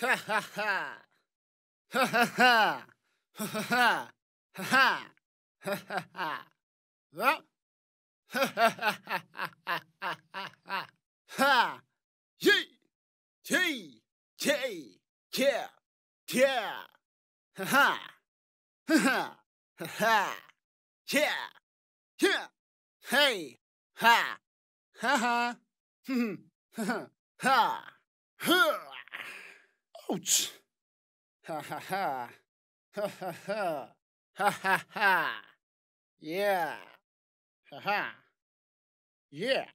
Ha ha ha! Ha ha ha! Ha ha ha! Ha ha! Ha ha ha! Well, ha ha ha ha ha ha ha ha! Ha! Yee! Tee! K! Kia! Kia! Ha ha! Ha ha! Ha ha! Kia! Kia! Hey! Ha! Ha ha! Hmm! Ha ha! Ha! Ha! Ouch! Ha ha ha! Ha ha ha! Ha ha ha! Yeah! Ha ha! Yeah!